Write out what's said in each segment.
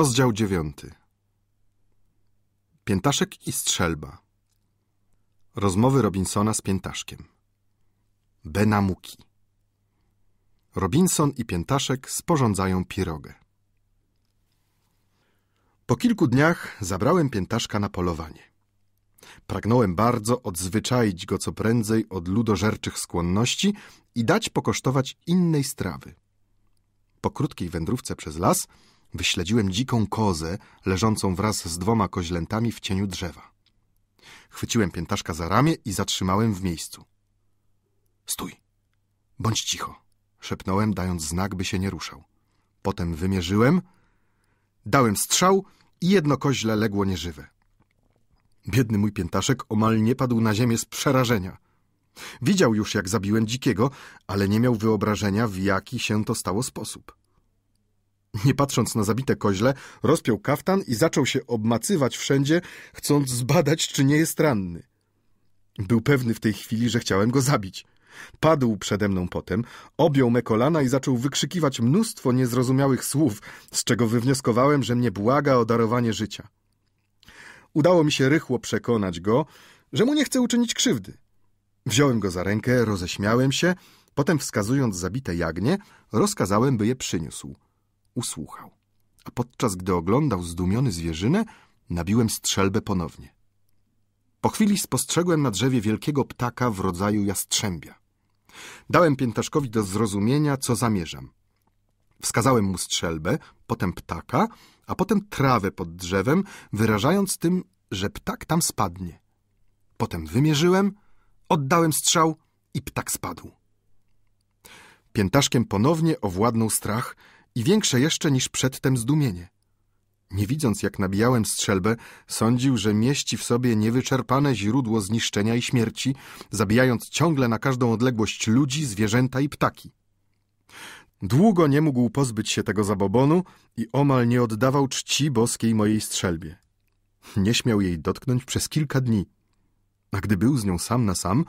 Rozdział dziewiąty. Piętaszek i strzelba. Rozmowy Robinsona z Piętaszkiem. Benamuki. Robinson i Piętaszek sporządzają pirogę. Po kilku dniach zabrałem Piętaszka na polowanie. Pragnąłem bardzo odzwyczaić go co prędzej od ludożerczych skłonności i dać pokosztować innej strawy. Po krótkiej wędrówce przez las – Wyśledziłem dziką kozę leżącą wraz z dwoma koźlętami w cieniu drzewa. Chwyciłem piętaszka za ramię i zatrzymałem w miejscu. Stój, bądź cicho, szepnąłem, dając znak, by się nie ruszał. Potem wymierzyłem, dałem strzał i jedno koźle legło nieżywe. Biedny mój piętaszek omal nie padł na ziemię z przerażenia. Widział już, jak zabiłem dzikiego, ale nie miał wyobrażenia, w jaki się to stało sposób. Nie patrząc na zabite koźle, rozpiął kaftan i zaczął się obmacywać wszędzie, chcąc zbadać, czy nie jest ranny. Był pewny w tej chwili, że chciałem go zabić. Padł przede mną potem, objął me kolana i zaczął wykrzykiwać mnóstwo niezrozumiałych słów, z czego wywnioskowałem, że mnie błaga o darowanie życia. Udało mi się rychło przekonać go, że mu nie chcę uczynić krzywdy. Wziąłem go za rękę, roześmiałem się, potem wskazując zabite jagnie, rozkazałem, by je przyniósł usłuchał. A podczas gdy oglądał zdumiony zwierzynę, nabiłem strzelbę ponownie. Po chwili spostrzegłem na drzewie wielkiego ptaka w rodzaju jastrzębia. Dałem piętaszkowi do zrozumienia, co zamierzam. Wskazałem mu strzelbę, potem ptaka, a potem trawę pod drzewem, wyrażając tym, że ptak tam spadnie. Potem wymierzyłem, oddałem strzał i ptak spadł. Piętaszkiem ponownie owładnął strach i większe jeszcze niż przedtem zdumienie. Nie widząc, jak nabijałem strzelbę, sądził, że mieści w sobie niewyczerpane źródło zniszczenia i śmierci, zabijając ciągle na każdą odległość ludzi, zwierzęta i ptaki. Długo nie mógł pozbyć się tego zabobonu i omal nie oddawał czci boskiej mojej strzelbie. Nie śmiał jej dotknąć przez kilka dni. A gdy był z nią sam na sam,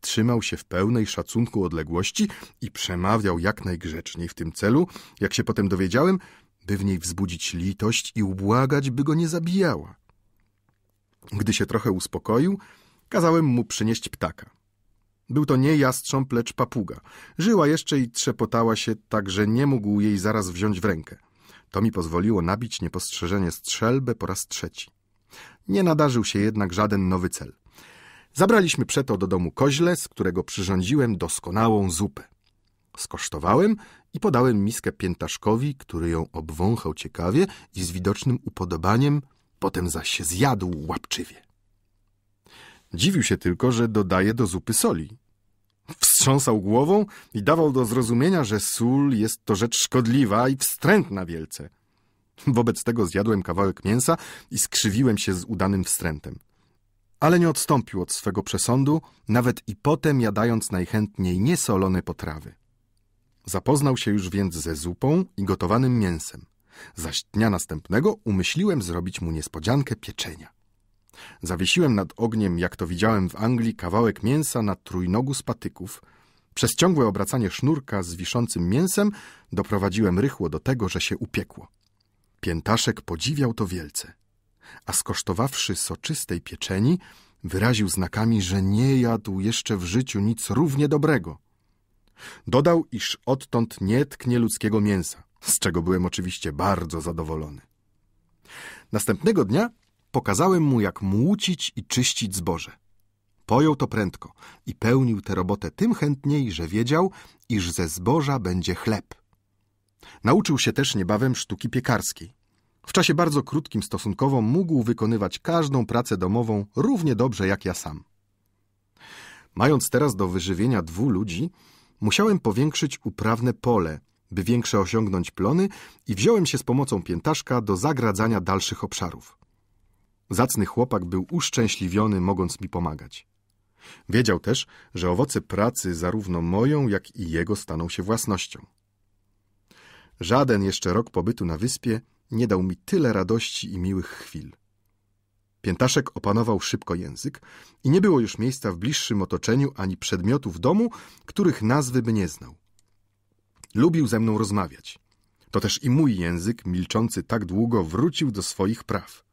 trzymał się w pełnej szacunku odległości i przemawiał jak najgrzeczniej w tym celu, jak się potem dowiedziałem, by w niej wzbudzić litość i ubłagać, by go nie zabijała. Gdy się trochę uspokoił, kazałem mu przynieść ptaka. Był to nie jastrząb, lecz papuga. Żyła jeszcze i trzepotała się, tak że nie mógł jej zaraz wziąć w rękę. To mi pozwoliło nabić niepostrzeżenie strzelbę po raz trzeci. Nie nadarzył się jednak żaden nowy cel. Zabraliśmy przeto do domu koźle, z którego przyrządziłem doskonałą zupę. Skosztowałem i podałem miskę piętaszkowi, który ją obwąchał ciekawie i z widocznym upodobaniem, potem zaś się zjadł łapczywie. Dziwił się tylko, że dodaje do zupy soli. Wstrząsał głową i dawał do zrozumienia, że sól jest to rzecz szkodliwa i wstrętna wielce. Wobec tego zjadłem kawałek mięsa i skrzywiłem się z udanym wstrętem ale nie odstąpił od swego przesądu, nawet i potem jadając najchętniej niesolone potrawy. Zapoznał się już więc ze zupą i gotowanym mięsem, zaś dnia następnego umyśliłem zrobić mu niespodziankę pieczenia. Zawiesiłem nad ogniem, jak to widziałem w Anglii, kawałek mięsa na trójnogu z patyków. Przez ciągłe obracanie sznurka z wiszącym mięsem doprowadziłem rychło do tego, że się upiekło. Piętaszek podziwiał to wielce a skosztowawszy soczystej pieczeni, wyraził znakami, że nie jadł jeszcze w życiu nic równie dobrego. Dodał, iż odtąd nie tknie ludzkiego mięsa, z czego byłem oczywiście bardzo zadowolony. Następnego dnia pokazałem mu, jak młócić i czyścić zboże. Pojął to prędko i pełnił tę robotę tym chętniej, że wiedział, iż ze zboża będzie chleb. Nauczył się też niebawem sztuki piekarskiej. W czasie bardzo krótkim stosunkowo mógł wykonywać każdą pracę domową równie dobrze jak ja sam. Mając teraz do wyżywienia dwu ludzi, musiałem powiększyć uprawne pole, by większe osiągnąć plony i wziąłem się z pomocą piętaszka do zagradzania dalszych obszarów. Zacny chłopak był uszczęśliwiony, mogąc mi pomagać. Wiedział też, że owoce pracy zarówno moją, jak i jego staną się własnością. Żaden jeszcze rok pobytu na wyspie nie dał mi tyle radości i miłych chwil. Piętaszek opanował szybko język i nie było już miejsca w bliższym otoczeniu ani przedmiotów domu, których nazwy by nie znał. Lubił ze mną rozmawiać. To też i mój język, milczący tak długo, wrócił do swoich praw.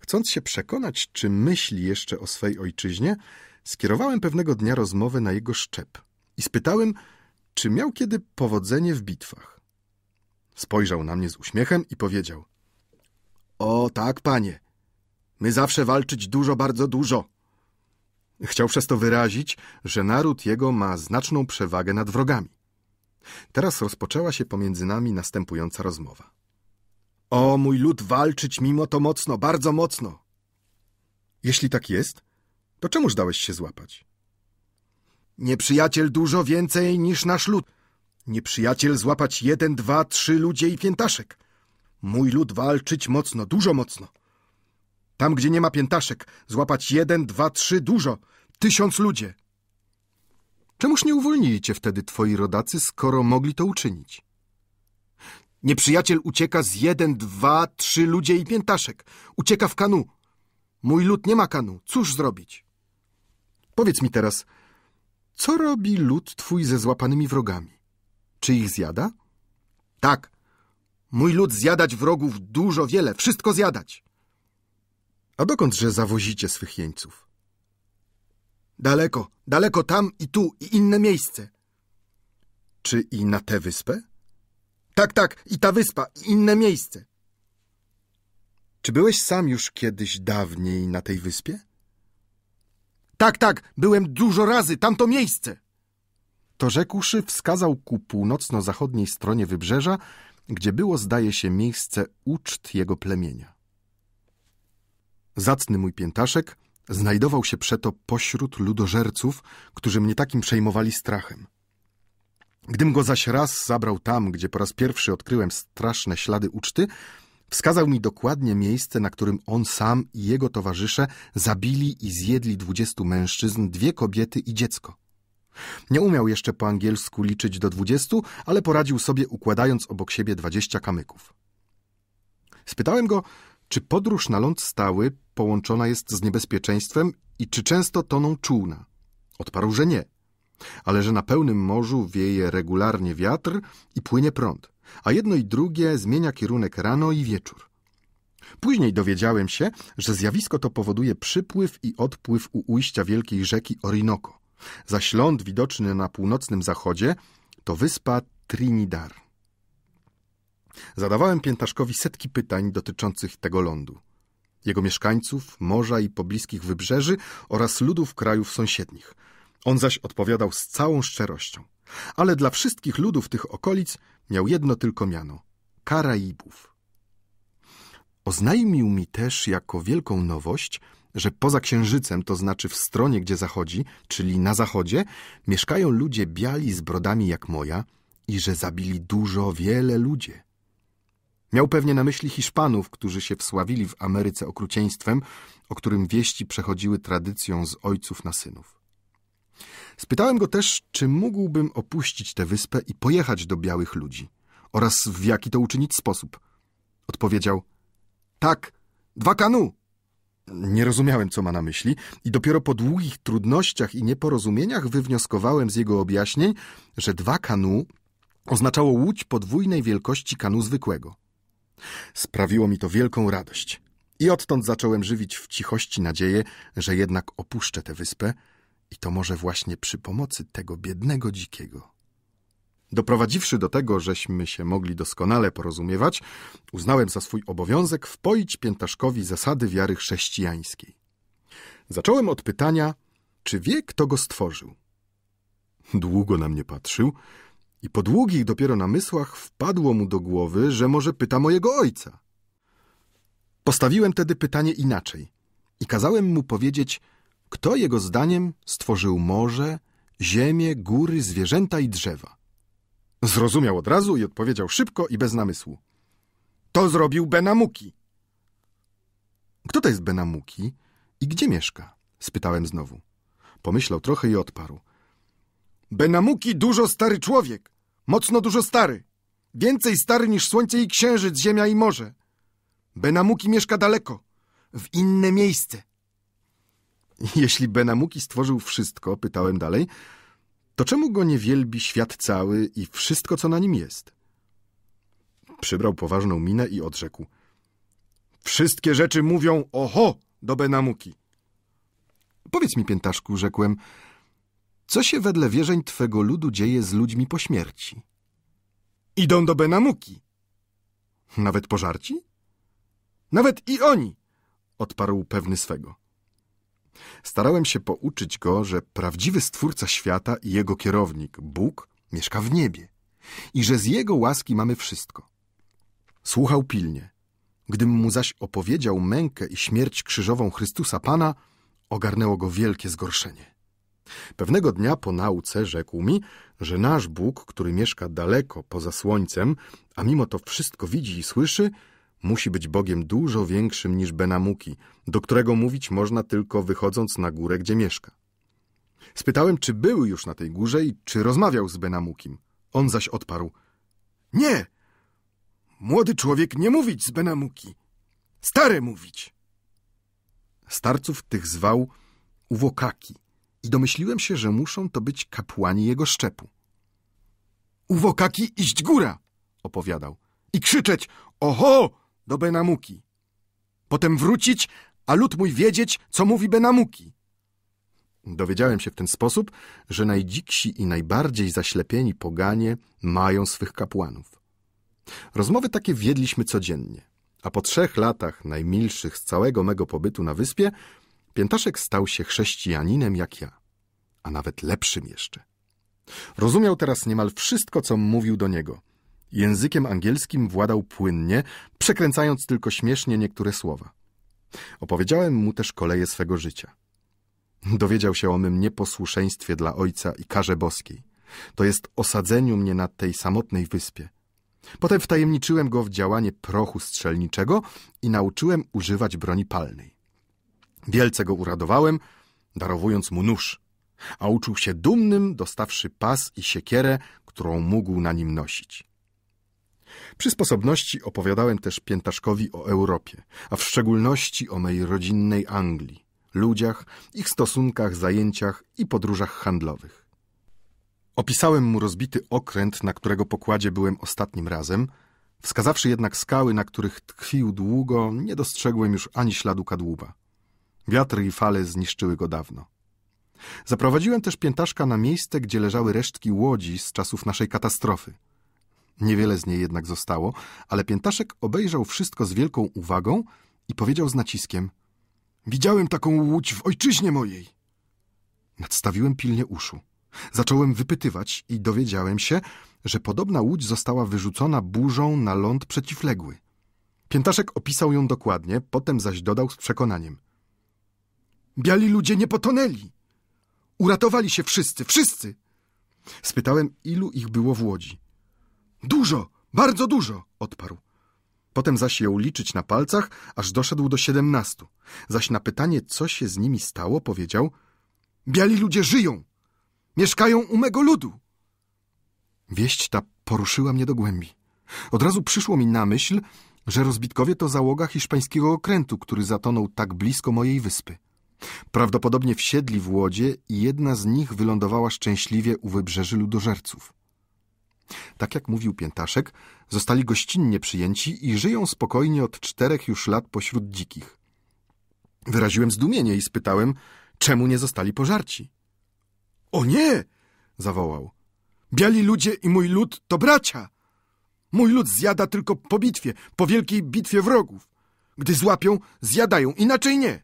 Chcąc się przekonać, czy myśli jeszcze o swej ojczyźnie, skierowałem pewnego dnia rozmowę na jego szczep i spytałem, czy miał kiedy powodzenie w bitwach. Spojrzał na mnie z uśmiechem i powiedział. O tak, panie. My zawsze walczyć dużo, bardzo dużo. Chciał przez to wyrazić, że naród jego ma znaczną przewagę nad wrogami. Teraz rozpoczęła się pomiędzy nami następująca rozmowa. O, mój lud walczyć mimo to mocno, bardzo mocno. Jeśli tak jest, to czemuż dałeś się złapać? Nieprzyjaciel dużo więcej niż nasz lud. Nieprzyjaciel złapać jeden, dwa, trzy ludzie i piętaszek. Mój lud walczyć mocno, dużo mocno. Tam, gdzie nie ma piętaszek, złapać jeden, dwa, trzy, dużo, tysiąc ludzie. Czemuż nie uwolnili cię wtedy twoi rodacy, skoro mogli to uczynić? Nieprzyjaciel ucieka z jeden, dwa, trzy ludzie i piętaszek. Ucieka w kanu. Mój lud nie ma kanu. Cóż zrobić? Powiedz mi teraz, co robi lud twój ze złapanymi wrogami? Czy ich zjada? Tak. Mój lud zjadać wrogów dużo wiele, wszystko zjadać. A dokądże zawozicie swych jeńców? Daleko, daleko tam i tu i inne miejsce. Czy i na tę wyspę? Tak, tak, i ta wyspa, i inne miejsce. Czy byłeś sam już kiedyś dawniej na tej wyspie? Tak, tak, byłem dużo razy, tamto miejsce. To rzekłszy, wskazał ku północno-zachodniej stronie wybrzeża, gdzie było, zdaje się, miejsce uczt jego plemienia. Zacny mój piętaszek znajdował się przeto pośród ludożerców, którzy mnie takim przejmowali strachem. Gdym go zaś raz zabrał tam, gdzie po raz pierwszy odkryłem straszne ślady uczty, wskazał mi dokładnie miejsce, na którym on sam i jego towarzysze zabili i zjedli dwudziestu mężczyzn, dwie kobiety i dziecko. Nie umiał jeszcze po angielsku liczyć do dwudziestu, ale poradził sobie układając obok siebie dwadzieścia kamyków. Spytałem go, czy podróż na ląd stały połączona jest z niebezpieczeństwem i czy często toną czółna. Odparł, że nie, ale że na pełnym morzu wieje regularnie wiatr i płynie prąd, a jedno i drugie zmienia kierunek rano i wieczór. Później dowiedziałem się, że zjawisko to powoduje przypływ i odpływ u ujścia wielkiej rzeki Orinoco, zaś ląd widoczny na północnym zachodzie to wyspa Trinidad. Zadawałem Piętaszkowi setki pytań dotyczących tego lądu, jego mieszkańców, morza i pobliskich wybrzeży oraz ludów krajów sąsiednich. On zaś odpowiadał z całą szczerością. Ale dla wszystkich ludów tych okolic miał jedno tylko miano – Karaibów. Oznajmił mi też jako wielką nowość – że poza księżycem, to znaczy w stronie, gdzie zachodzi, czyli na zachodzie, mieszkają ludzie biali z brodami jak moja i że zabili dużo, wiele ludzi. Miał pewnie na myśli Hiszpanów, którzy się wsławili w Ameryce okrucieństwem, o którym wieści przechodziły tradycją z ojców na synów. Spytałem go też, czy mógłbym opuścić tę wyspę i pojechać do białych ludzi oraz w jaki to uczynić sposób. Odpowiedział: Tak, dwa kanu! Nie rozumiałem, co ma na myśli, i dopiero po długich trudnościach i nieporozumieniach wywnioskowałem z jego objaśnień, że dwa kanu oznaczało łódź podwójnej wielkości kanu zwykłego. Sprawiło mi to wielką radość. I odtąd zacząłem żywić w cichości nadzieję, że jednak opuszczę tę wyspę i to może właśnie przy pomocy tego biednego dzikiego. Doprowadziwszy do tego, żeśmy się mogli doskonale porozumiewać, uznałem za swój obowiązek wpoić Piętaszkowi zasady wiary chrześcijańskiej. Zacząłem od pytania, czy wie, kto go stworzył. Długo na mnie patrzył i po długich dopiero namysłach wpadło mu do głowy, że może pyta mojego ojca. Postawiłem tedy pytanie inaczej i kazałem mu powiedzieć, kto jego zdaniem stworzył morze, ziemię, góry, zwierzęta i drzewa. Zrozumiał od razu i odpowiedział szybko i bez namysłu. To zrobił Benamuki. Kto to jest Benamuki i gdzie mieszka? spytałem znowu. Pomyślał trochę i odparł. Benamuki dużo stary człowiek, mocno dużo stary. Więcej stary niż słońce i księżyc, ziemia i morze. Benamuki mieszka daleko, w inne miejsce. Jeśli Benamuki stworzył wszystko, pytałem dalej, to czemu go nie wielbi świat cały i wszystko, co na nim jest? Przybrał poważną minę i odrzekł. Wszystkie rzeczy mówią oho do Benamuki. Powiedz mi, piętaszku, rzekłem, co się wedle wierzeń twego ludu dzieje z ludźmi po śmierci? Idą do Benamuki. Nawet pożarci? Nawet i oni, odparł pewny swego. Starałem się pouczyć go, że prawdziwy Stwórca świata i jego kierownik, Bóg, mieszka w niebie i że z jego łaski mamy wszystko. Słuchał pilnie. Gdym mu zaś opowiedział mękę i śmierć krzyżową Chrystusa Pana, ogarnęło go wielkie zgorszenie. Pewnego dnia po nauce rzekł mi, że nasz Bóg, który mieszka daleko poza słońcem, a mimo to wszystko widzi i słyszy, musi być Bogiem dużo większym niż Benamuki, do którego mówić można tylko wychodząc na górę, gdzie mieszka. Spytałem, czy był już na tej górze i czy rozmawiał z Benamukim. On zaś odparł: Nie! Młody człowiek nie mówić z Benamuki. Stare mówić. Starców tych zwał Uwokaki i domyśliłem się, że muszą to być kapłani jego szczepu. Uwokaki iść góra! opowiadał. I krzyczeć: Oho! do Benamuki. Potem wrócić, a lud mój wiedzieć, co mówi Benamuki. Dowiedziałem się w ten sposób, że najdziksi i najbardziej zaślepieni poganie mają swych kapłanów. Rozmowy takie wiedliśmy codziennie, a po trzech latach najmilszych z całego mego pobytu na wyspie Piętaszek stał się chrześcijaninem jak ja, a nawet lepszym jeszcze. Rozumiał teraz niemal wszystko, co mówił do niego – Językiem angielskim władał płynnie, przekręcając tylko śmiesznie niektóre słowa. Opowiedziałem mu też koleje swego życia. Dowiedział się o mym nieposłuszeństwie dla ojca i karze boskiej, to jest osadzeniu mnie na tej samotnej wyspie. Potem wtajemniczyłem go w działanie prochu strzelniczego i nauczyłem używać broni palnej. Wielce go uradowałem, darowując mu nóż, a uczuł się dumnym, dostawszy pas i siekierę, którą mógł na nim nosić. Przy sposobności opowiadałem też Piętaszkowi o Europie, a w szczególności o mojej rodzinnej Anglii, ludziach, ich stosunkach, zajęciach i podróżach handlowych. Opisałem mu rozbity okręt, na którego pokładzie byłem ostatnim razem, wskazawszy jednak skały, na których tkwił długo, nie dostrzegłem już ani śladu kadłuba. Wiatr i fale zniszczyły go dawno. Zaprowadziłem też piętaszka na miejsce, gdzie leżały resztki łodzi z czasów naszej katastrofy, Niewiele z niej jednak zostało, ale Piętaszek obejrzał wszystko z wielką uwagą i powiedział z naciskiem – Widziałem taką łódź w ojczyźnie mojej. Nadstawiłem pilnie uszu. Zacząłem wypytywać i dowiedziałem się, że podobna łódź została wyrzucona burzą na ląd przeciwległy. Piętaszek opisał ją dokładnie, potem zaś dodał z przekonaniem. Biali ludzie nie potonęli. Uratowali się wszyscy, wszyscy! Spytałem, ilu ich było w łodzi. Dużo, bardzo dużo, odparł. Potem zaś ją liczyć na palcach, aż doszedł do siedemnastu. Zaś na pytanie, co się z nimi stało, powiedział Biali ludzie żyją! Mieszkają u mego ludu! Wieść ta poruszyła mnie do głębi. Od razu przyszło mi na myśl, że rozbitkowie to załoga hiszpańskiego okrętu, który zatonął tak blisko mojej wyspy. Prawdopodobnie wsiedli w łodzie i jedna z nich wylądowała szczęśliwie u wybrzeży ludożerców. Tak jak mówił Piętaszek, zostali gościnnie przyjęci i żyją spokojnie od czterech już lat pośród dzikich. Wyraziłem zdumienie i spytałem, czemu nie zostali pożarci. O nie! zawołał. Biali ludzie i mój lud to bracia. Mój lud zjada tylko po bitwie, po wielkiej bitwie wrogów. Gdy złapią, zjadają, inaczej nie.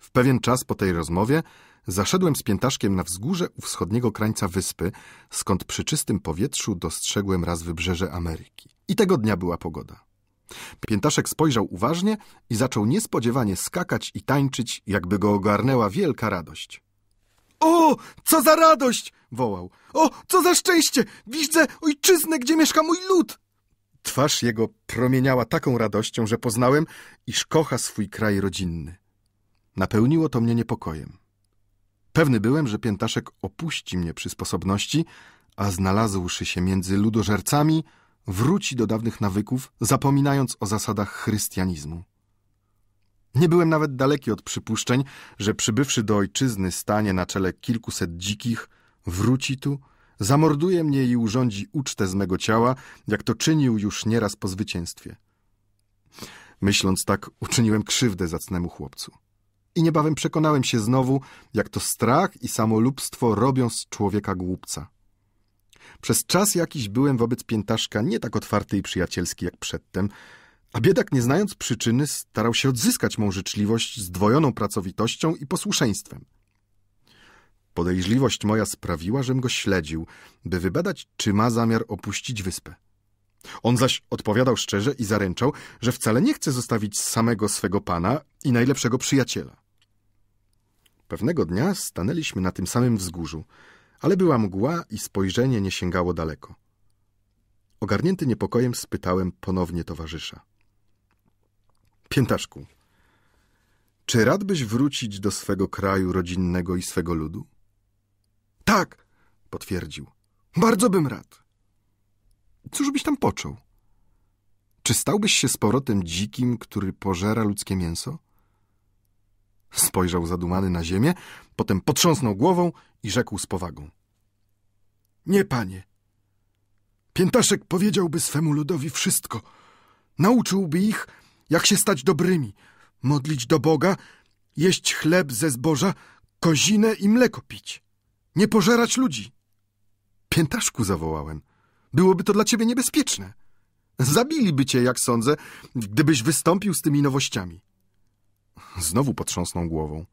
W pewien czas po tej rozmowie Zaszedłem z piętaszkiem na wzgórze u wschodniego krańca wyspy, skąd przy czystym powietrzu dostrzegłem raz wybrzeże Ameryki. I tego dnia była pogoda. Piętaszek spojrzał uważnie i zaczął niespodziewanie skakać i tańczyć, jakby go ogarnęła wielka radość. O, co za radość! wołał. O, co za szczęście! Widzę ojczyznę, gdzie mieszka mój lud! Twarz jego promieniała taką radością, że poznałem, iż kocha swój kraj rodzinny. Napełniło to mnie niepokojem. Pewny byłem, że piętaszek opuści mnie przy sposobności, a znalazłszy się między ludożercami, wróci do dawnych nawyków, zapominając o zasadach chrystianizmu. Nie byłem nawet daleki od przypuszczeń, że przybywszy do ojczyzny stanie na czele kilkuset dzikich, wróci tu, zamorduje mnie i urządzi ucztę z mego ciała, jak to czynił już nieraz po zwycięstwie. Myśląc tak, uczyniłem krzywdę zacnemu chłopcu. I niebawem przekonałem się znowu, jak to strach i samolubstwo robią z człowieka głupca. Przez czas jakiś byłem wobec piętaszka nie tak otwarty i przyjacielski jak przedtem, a biedak, nie znając przyczyny, starał się odzyskać mą życzliwość zdwojoną pracowitością i posłuszeństwem. Podejrzliwość moja sprawiła, żem go śledził, by wybadać, czy ma zamiar opuścić wyspę. On zaś odpowiadał szczerze i zaręczał, że wcale nie chce zostawić samego swego pana i najlepszego przyjaciela. Pewnego dnia stanęliśmy na tym samym wzgórzu, ale była mgła i spojrzenie nie sięgało daleko. Ogarnięty niepokojem spytałem ponownie towarzysza. Piętaszku, czy radbyś wrócić do swego kraju rodzinnego i swego ludu? Tak, potwierdził. Bardzo bym rad. Cóż byś tam począł? Czy stałbyś się z powrotem dzikim, który pożera ludzkie mięso? Spojrzał zadumany na ziemię, potem potrząsnął głową i rzekł z powagą. Nie, panie. Piętaszek powiedziałby swemu ludowi wszystko. Nauczyłby ich, jak się stać dobrymi, modlić do Boga, jeść chleb ze zboża, kozinę i mleko pić. Nie pożerać ludzi. Piętaszku zawołałem. Byłoby to dla ciebie niebezpieczne. Zabiliby cię, jak sądzę, gdybyś wystąpił z tymi nowościami. Znowu potrząsnął głową.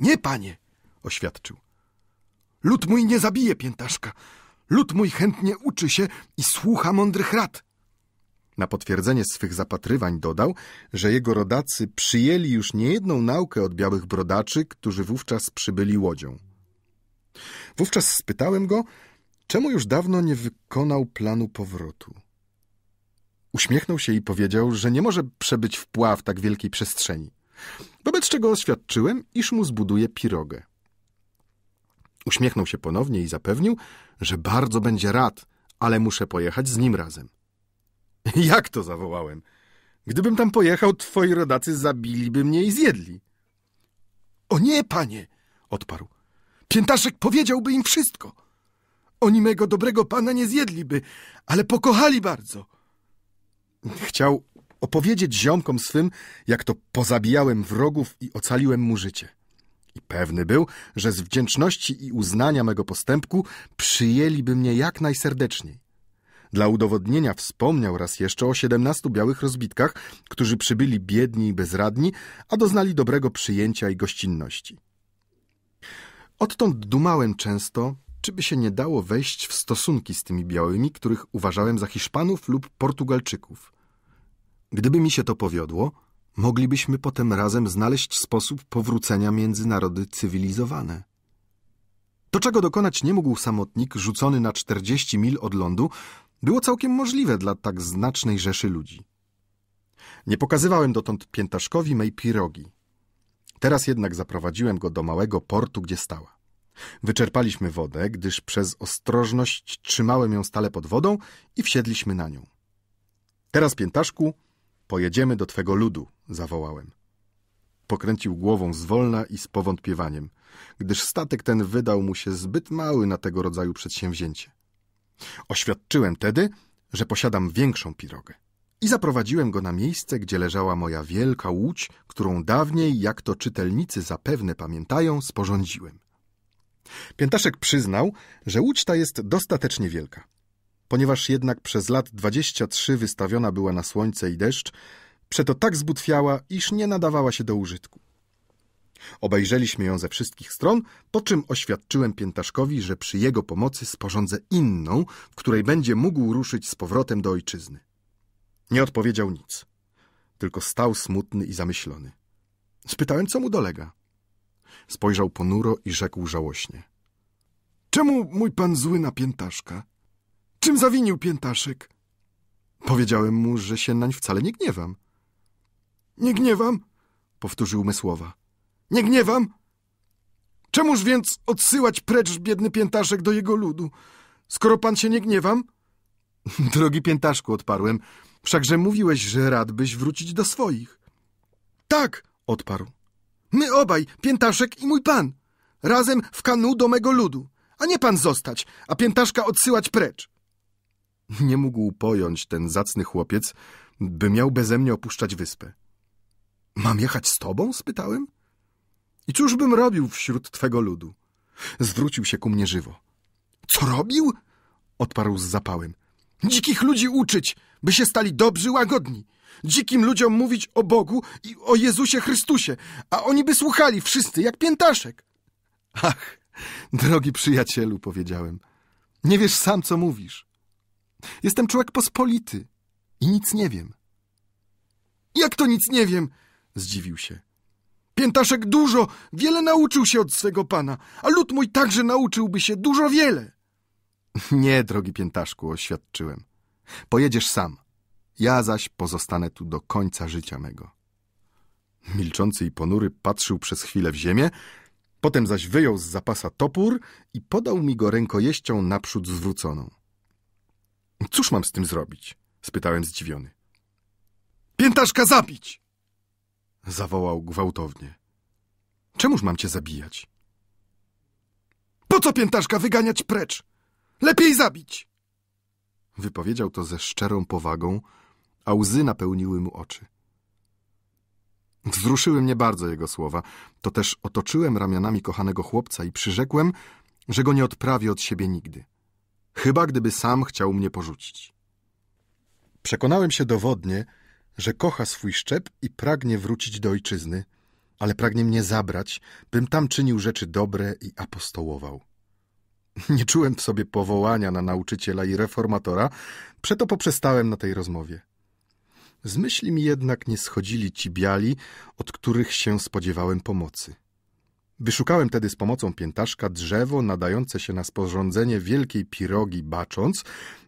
Nie, panie, oświadczył. Lud mój nie zabije piętaszka. Lud mój chętnie uczy się i słucha mądrych rad. Na potwierdzenie swych zapatrywań dodał, że jego rodacy przyjęli już niejedną naukę od białych brodaczy, którzy wówczas przybyli łodzią. Wówczas spytałem go, czemu już dawno nie wykonał planu powrotu. Uśmiechnął się i powiedział, że nie może przebyć wpław tak wielkiej przestrzeni. Wobec czego oświadczyłem, iż mu zbuduję pirogę. Uśmiechnął się ponownie i zapewnił, że bardzo będzie rad, ale muszę pojechać z nim razem. Jak to zawołałem? Gdybym tam pojechał, twoi rodacy zabiliby mnie i zjedli. O nie, panie, odparł. Piętaszek powiedziałby im wszystko. Oni mego dobrego pana nie zjedliby, ale pokochali bardzo. Chciał opowiedzieć ziomkom swym, jak to pozabijałem wrogów i ocaliłem mu życie. I pewny był, że z wdzięczności i uznania mego postępku przyjęliby mnie jak najserdeczniej. Dla udowodnienia wspomniał raz jeszcze o siedemnastu białych rozbitkach, którzy przybyli biedni i bezradni, a doznali dobrego przyjęcia i gościnności. Odtąd dumałem często, czy by się nie dało wejść w stosunki z tymi białymi, których uważałem za Hiszpanów lub Portugalczyków. Gdyby mi się to powiodło, moglibyśmy potem razem znaleźć sposób powrócenia między narody cywilizowane. To, czego dokonać nie mógł samotnik rzucony na 40 mil od lądu, było całkiem możliwe dla tak znacznej rzeszy ludzi. Nie pokazywałem dotąd piętaszkowi mej pirogi. Teraz jednak zaprowadziłem go do małego portu, gdzie stała. Wyczerpaliśmy wodę, gdyż przez ostrożność trzymałem ją stale pod wodą i wsiedliśmy na nią. Teraz, piętaszku, pojedziemy do twego ludu, zawołałem. Pokręcił głową zwolna i z powątpiewaniem, gdyż statek ten wydał mu się zbyt mały na tego rodzaju przedsięwzięcie. Oświadczyłem tedy, że posiadam większą pirogę i zaprowadziłem go na miejsce, gdzie leżała moja wielka łódź, którą dawniej, jak to czytelnicy zapewne pamiętają, sporządziłem. Piętaszek przyznał, że łódź ta jest dostatecznie wielka. Ponieważ jednak przez lat 23 wystawiona była na słońce i deszcz, przeto tak zbutwiała, iż nie nadawała się do użytku. Obejrzeliśmy ją ze wszystkich stron, po czym oświadczyłem Piętaszkowi, że przy jego pomocy sporządzę inną, w której będzie mógł ruszyć z powrotem do ojczyzny. Nie odpowiedział nic, tylko stał smutny i zamyślony. Spytałem, co mu dolega. Spojrzał ponuro i rzekł żałośnie. Czemu mój pan zły na piętaszka? Czym zawinił piętaszek? Powiedziałem mu, że się nań wcale nie gniewam. Nie gniewam, powtórzył me słowa. Nie gniewam! Czemuż więc odsyłać precz biedny piętaszek do jego ludu, skoro pan się nie gniewam? Drogi piętaszku, odparłem, wszakże mówiłeś, że radbyś wrócić do swoich. Tak, odparł. My obaj, piętaszek i mój pan. Razem w kanu do mego ludu. A nie pan zostać, a piętaszka odsyłać precz. Nie mógł pojąć ten zacny chłopiec, by miał bezemnie opuszczać wyspę. Mam jechać z tobą? spytałem. I cóż bym robił wśród twego ludu? Zwrócił się ku mnie żywo. Co robił? Odparł z zapałem. Dzikich ludzi uczyć, by się stali dobrzy, łagodni. Dzikim ludziom mówić o Bogu i o Jezusie Chrystusie, a oni by słuchali wszyscy jak piętaszek. Ach, drogi przyjacielu, powiedziałem, nie wiesz sam, co mówisz. Jestem człowiek pospolity i nic nie wiem. Jak to nic nie wiem? Zdziwił się. Piętaszek dużo, wiele nauczył się od swego pana, a lud mój także nauczyłby się dużo wiele. Nie, drogi piętaszku, oświadczyłem. Pojedziesz sam. Ja zaś pozostanę tu do końca życia mego. Milczący i ponury patrzył przez chwilę w ziemię, potem zaś wyjął z zapasa topór i podał mi go rękojeścią naprzód zwróconą. Cóż mam z tym zrobić? spytałem zdziwiony. Piętaszka zabić! zawołał gwałtownie. Czemuż mam cię zabijać? Po co piętaszka wyganiać precz? Lepiej zabić! Wypowiedział to ze szczerą powagą, a łzy napełniły mu oczy. Wzruszyły mnie bardzo jego słowa. To też otoczyłem ramionami kochanego chłopca i przyrzekłem, że go nie odprawię od siebie nigdy. Chyba gdyby sam chciał mnie porzucić. Przekonałem się dowodnie, że kocha swój szczep i pragnie wrócić do ojczyzny, ale pragnie mnie zabrać, bym tam czynił rzeczy dobre i apostołował. Nie czułem w sobie powołania na nauczyciela i reformatora, przeto poprzestałem na tej rozmowie. Z myśli mi jednak nie schodzili ci biali, od których się spodziewałem pomocy. Wyszukałem tedy z pomocą piętaszka drzewo nadające się na sporządzenie wielkiej pirogi, bacząc,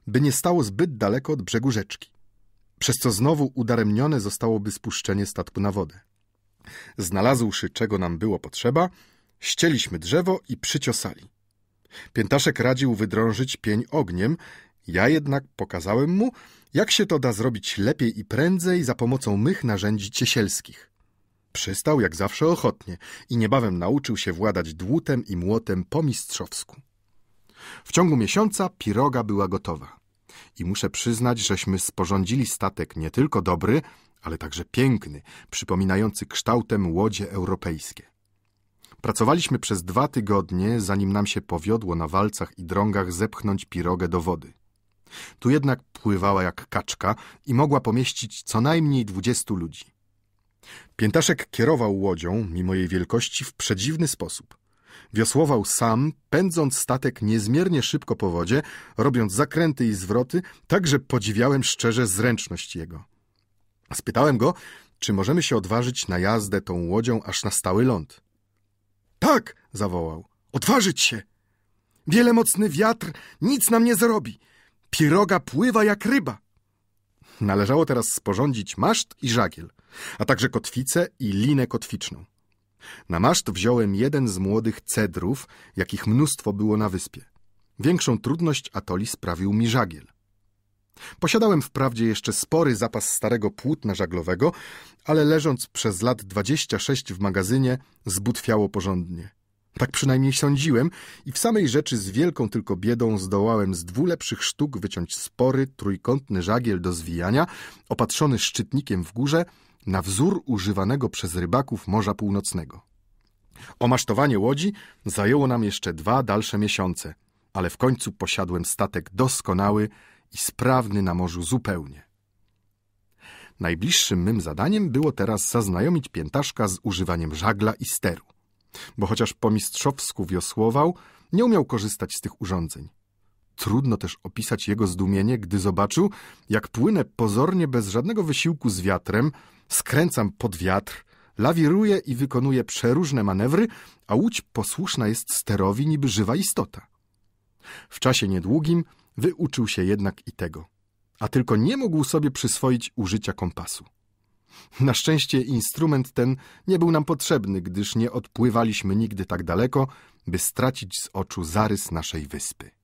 by nie stało zbyt daleko od brzegu rzeczki, przez co znowu udaremnione zostałoby spuszczenie statku na wodę. Znalazłszy, czego nam było potrzeba, ścieliśmy drzewo i przyciosali. Piętaszek radził wydrążyć pień ogniem, ja jednak pokazałem mu, jak się to da zrobić lepiej i prędzej za pomocą mych narzędzi ciesielskich. Przystał jak zawsze ochotnie i niebawem nauczył się władać dłutem i młotem po mistrzowsku. W ciągu miesiąca piroga była gotowa. I muszę przyznać, żeśmy sporządzili statek nie tylko dobry, ale także piękny, przypominający kształtem łodzie europejskie. Pracowaliśmy przez dwa tygodnie, zanim nam się powiodło na walcach i drągach zepchnąć pirogę do wody. Tu jednak pływała jak kaczka i mogła pomieścić co najmniej dwudziestu ludzi. Piętaszek kierował łodzią, mimo jej wielkości, w przedziwny sposób. Wiosłował sam, pędząc statek niezmiernie szybko po wodzie, robiąc zakręty i zwroty, tak że podziwiałem szczerze zręczność jego. Spytałem go, czy możemy się odważyć na jazdę tą łodzią aż na stały ląd. Tak, zawołał. Odważyć się. Wiele mocny wiatr nic nam nie zrobi. Piroga pływa jak ryba. Należało teraz sporządzić maszt i żagiel, a także kotwicę i linę kotwiczną. Na maszt wziąłem jeden z młodych cedrów, jakich mnóstwo było na wyspie. Większą trudność atoli sprawił mi żagiel. Posiadałem wprawdzie jeszcze spory zapas starego płótna żaglowego, ale leżąc przez lat 26 w magazynie, zbutwiało porządnie. Tak przynajmniej sądziłem i w samej rzeczy z wielką tylko biedą zdołałem z dwóch lepszych sztuk wyciąć spory, trójkątny żagiel do zwijania, opatrzony szczytnikiem w górze, na wzór używanego przez rybaków Morza Północnego. Omasztowanie łodzi zajęło nam jeszcze dwa dalsze miesiące, ale w końcu posiadłem statek doskonały, i sprawny na morzu zupełnie. Najbliższym mym zadaniem było teraz zaznajomić piętaszka z używaniem żagla i steru, bo chociaż po mistrzowsku wiosłował, nie umiał korzystać z tych urządzeń. Trudno też opisać jego zdumienie, gdy zobaczył, jak płynę pozornie bez żadnego wysiłku z wiatrem, skręcam pod wiatr, lawiruję i wykonuję przeróżne manewry, a łódź posłuszna jest sterowi niby żywa istota. W czasie niedługim Wyuczył się jednak i tego, a tylko nie mógł sobie przyswoić użycia kompasu. Na szczęście instrument ten nie był nam potrzebny, gdyż nie odpływaliśmy nigdy tak daleko, by stracić z oczu zarys naszej wyspy.